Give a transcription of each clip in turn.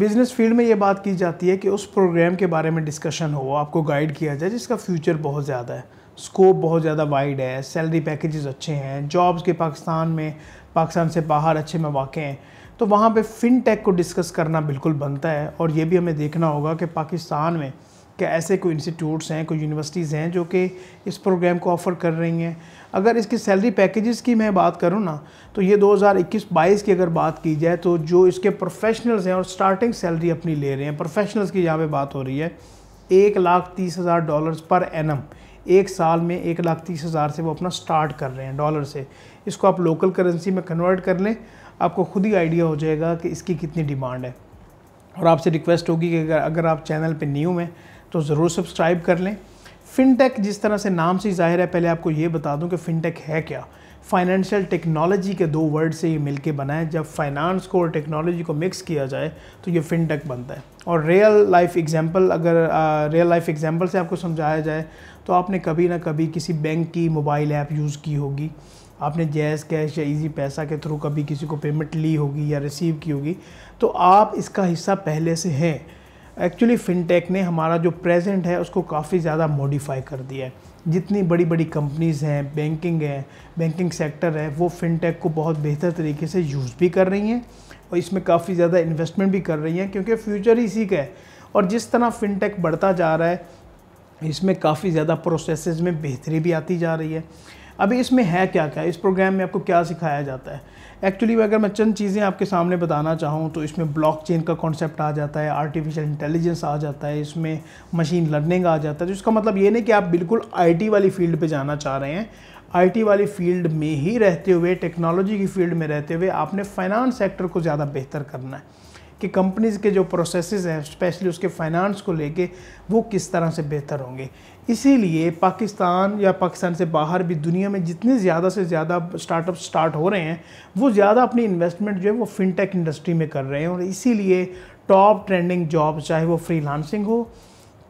business field में ये बात की जाती है कि उस प्रोग्राम के बारे में डिस्कशन हो आपको गाइड किया जाए जिसका फ्यूचर बहुत ज़्यादा है स्कोप बहुत ज़्यादा वाइड है सैलरी पैकेजेस अच्छे हैं जॉब्स के पाकिस्तान में पाकिस्तान से बाहर अच्छे मौाक़े हैं तो वहाँ पे फिनटेक को डिस्कस करना बिल्कुल बनता है और ये भी हमें देखना होगा कि पाकिस्तान में क्या ऐसे कोई इंस्टीट्यूट्स हैं कोई यूनिवर्सिटीज़ हैं जो कि इस प्रोग्राम को ऑफ़र कर रही हैं अगर इसकी सैलरी पैकेजेस की मैं बात करूँ ना तो ये 2021-22 की अगर बात की जाए तो जो इसके प्रोफेशनल्स हैं और स्टार्टिंग सैलरी अपनी ले रहे हैं प्रोफेशनल्स की यहाँ पे बात हो रही है एक लाख तीस हज़ार डॉलर पर एन एक साल में एक लाख तीस हज़ार से वो अपना स्टार्ट कर रहे हैं डॉलर से इसको आप लोकल करेंसी में कन्वर्ट कर लें आपको खुद ही आइडिया हो जाएगा कि इसकी कितनी डिमांड है और आपसे रिक्वेस्ट होगी कि अगर अगर आप चैनल पे न्यू हैं तो ज़रूर सब्सक्राइब कर लें फिनटेक जिस तरह से नाम से जाहिर है पहले आपको ये बता दूं कि फिनटेक है क्या फाइनेंशियल टेक्नोलॉजी के दो वर्ड से ये मिल के बनाएँ जब फाइनेंस को और टेक्नोलॉजी को मिक्स किया जाए तो ये फिनटेक बनता है और रियल लाइफ एग्जांपल अगर रियल लाइफ एग्जांपल से आपको समझाया जाए तो आपने कभी ना कभी किसी बैंक की मोबाइल ऐप यूज़ की होगी आपने जैज़ कैश या इजी पैसा के थ्रू कभी किसी को पेमेंट ली होगी या रिसीव की होगी तो आप इसका हिस्सा पहले से हैं एक्चुअली फिनटेक ने हमारा जो प्रेजेंट है उसको काफ़ी ज़्यादा मॉडिफाई कर दिया है जितनी बड़ी बड़ी कंपनीज़ हैं बैंकिंग है बैंकिंग सेक्टर है वो फिनटेक को बहुत बेहतर तरीके से यूज़ भी कर रही हैं और इसमें काफ़ी ज़्यादा इन्वेस्टमेंट भी कर रही हैं क्योंकि फ्यूचर ही इसी का है और जिस तरह फिनटेक बढ़ता जा रहा है इसमें काफ़ी ज़्यादा प्रोसेस में बेहतरी भी आती जा रही है अभी इसमें है क्या क्या इस प्रोग्राम में आपको क्या सिखाया जाता है एक्चुअली अगर मैं चंद चीज़ें आपके सामने बताना चाहूँ तो इसमें ब्लॉकचेन का कॉन्सेप्ट आ जाता है आर्टिफिशियल इंटेलिजेंस आ जाता है इसमें मशीन लर्निंग आ जाता है तो इसका मतलब ये नहीं कि आप बिल्कुल आईटी वाली फील्ड पे जाना चाह रहे हैं आईटी वाली फील्ड में ही रहते हुए टेक्नोलॉजी की फील्ड में रहते हुए आपने फाइनेंस सेक्टर को ज़्यादा बेहतर करना है कि कंपनीज़ के जो प्रोसेसेस हैं स्पेशली उसके फाइनेंस को लेके वो किस तरह से बेहतर होंगे इसीलिए पाकिस्तान या पाकिस्तान से बाहर भी दुनिया में जितने ज़्यादा से ज़्यादा स्टार्टअप स्टार्ट हो रहे हैं वो ज़्यादा अपनी इन्वेस्टमेंट जो है वो फिनटेक इंडस्ट्री में कर रहे हैं और इसीलिए टॉप ट्रेंडिंग जॉब चाहे वो फ्री हो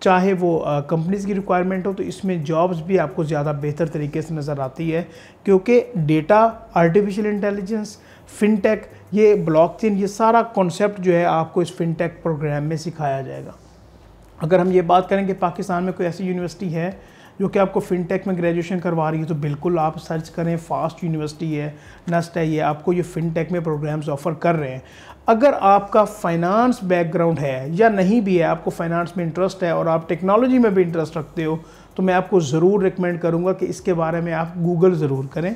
चाहे वो कंपनीज़ की रिक्वायरमेंट हो तो इसमें जॉब्स भी आपको ज़्यादा बेहतर तरीके से नज़र आती है क्योंकि डेटा आर्टिफिशियल इंटेलिजेंस फिनटेक ये ब्लॉकचेन ये सारा कॉन्सेप्ट जो है आपको इस फिनटेक प्रोग्राम में सिखाया जाएगा अगर हम ये बात करें कि पाकिस्तान में कोई ऐसी यूनिवर्सिटी है जो कि आपको फिनटेक में ग्रेजुएशन करवा रही है तो बिल्कुल आप सर्च करें फास्ट यूनिवर्सिटी है नस्ट है ये आपको ये फिनटेक में प्रोग्राम्स ऑफर कर रहे हैं अगर आपका फाइनेंस बैकग्राउंड है या नहीं भी है आपको फाइनेंस में इंटरेस्ट है और आप टेक्नोलॉजी में भी इंटरेस्ट रखते हो तो मैं आपको ज़रूर रिकमेंड करूँगा कि इसके बारे में आप गूगल ज़रूर करें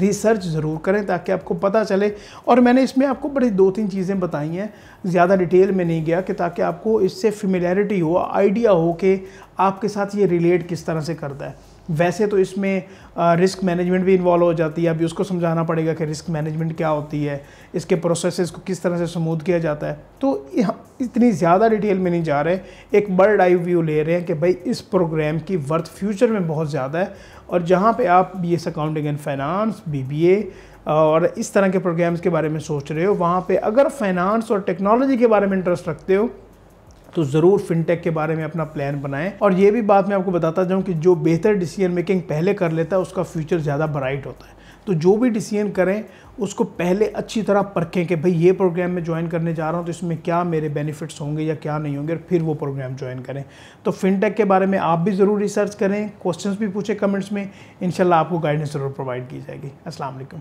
रिसर्च ज़रूर करें ताकि आपको पता चले और मैंने इसमें आपको बड़ी दो तीन चीज़ें बताई हैं ज़्यादा डिटेल में नहीं गया कि ताकि आपको इससे फेमिलैरिटी हो आइडिया हो कि आपके साथ ये रिलेट किस तरह से करता है वैसे तो इसमें रिस्क मैनेजमेंट भी इन्वॉल्व हो जाती है अभी उसको समझाना पड़ेगा कि रिस्क मैनेजमेंट क्या होती है इसके प्रोसेसेस को किस तरह से समूद किया जाता है तो इतनी ज़्यादा डिटेल में नहीं जा रहे एक बर्ड आई व्यू ले रहे हैं कि भाई इस प्रोग्राम की वर्थ फ्यूचर में बहुत ज़्यादा है और जहाँ पर आप B S accounting and finance B B A और इस तरह के प्रोग्राम्स के बारे में सोच रहे हो वहाँ पर अगर फाइनानस और टेक्नोलॉजी के बारे में इंटरेस्ट रखते हो तो ज़रूर फिनटेक के बारे में अपना प्लान बनाएं और ये भी बात मैं आपको बताता जाऊँ कि जो बेहतर डिसीजन मेकिंग पहले कर लेता है उसका फ्यूचर ज़्यादा ब्राइट होता है तो जो भी डिसीजन करें उसको पहले अच्छी तरह परखें कि भाई ये प्रोग्राम में ज्वाइन करने जा रहा हूँ तो इसमें क्या मेरे बेनिफिट्स होंगे या क्या नहीं होंगे और फिर वो प्रोग्राम ज्वाइन करें तो फिनटेक के बारे में आप भी ज़रूर रिसर्च करें क्वेश्चन भी पूछें कमेंट्स में इनशाला आपको गाइडेंस ज़रूर प्रोवाइड की जाएगी असलम